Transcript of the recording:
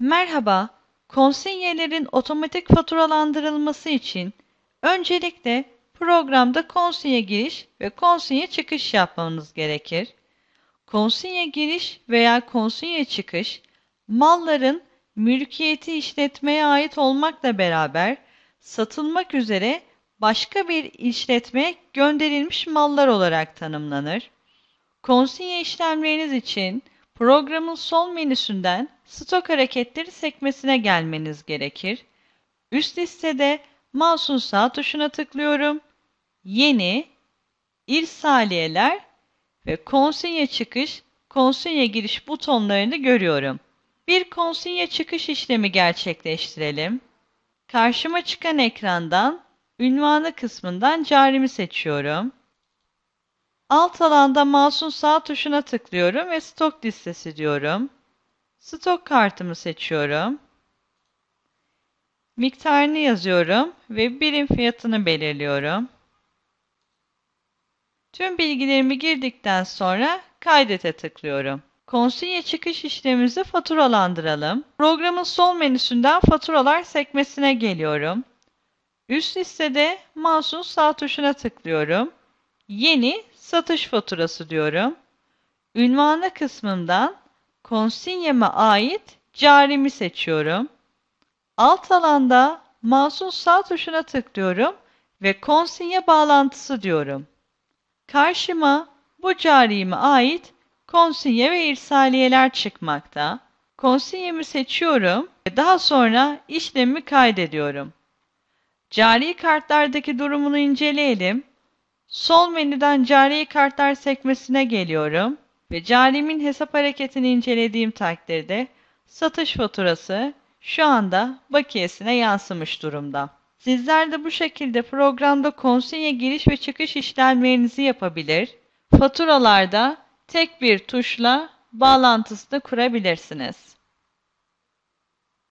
Merhaba, konsinyelerin otomatik faturalandırılması için öncelikle programda konsinye giriş ve konsinye çıkış yapmanız gerekir. Konsinye giriş veya konsinye çıkış, malların mülkiyeti işletmeye ait olmakla beraber satılmak üzere başka bir işletmeye gönderilmiş mallar olarak tanımlanır. Konsinye işlemleriniz için Programın sol menüsünden Stok hareketleri sekmesine gelmeniz gerekir. Üst listede mouse'un sağ tuşuna tıklıyorum. Yeni, irsaliyeler ve konsinye çıkış, konsinye giriş butonlarını görüyorum. Bir konsinye çıkış işlemi gerçekleştirelim. Karşıma çıkan ekrandan ünvanı kısmından carimi seçiyorum. Alt alanda mouse'un sağ tuşuna tıklıyorum ve stok listesi diyorum. Stok kartımı seçiyorum. Miktarını yazıyorum ve birim fiyatını belirliyorum. Tüm bilgilerimi girdikten sonra kaydete tıklıyorum. Konsinye çıkış işlemimizi faturalandıralım. Programın sol menüsünden faturalar sekmesine geliyorum. Üst listede mouse'un sağ tuşuna tıklıyorum. Yeni satış faturası diyorum. Ünvanı kısmından konsinyeme ait carimi seçiyorum. Alt alanda mouse'un sağ tuşuna tıklıyorum ve konsinye bağlantısı diyorum. Karşıma bu cariyime ait konsinye ve irsaliyeler çıkmakta. Konsinyemi seçiyorum ve daha sonra işlemi kaydediyorum. Cari kartlardaki durumunu inceleyelim. Sol menüden cari kartlar sekmesine geliyorum ve carimin hesap hareketini incelediğim takdirde satış faturası şu anda bakiyesine yansımış durumda. Sizler de bu şekilde programda konsinye giriş ve çıkış işlemlerinizi yapabilir, faturalarda tek bir tuşla bağlantısını kurabilirsiniz.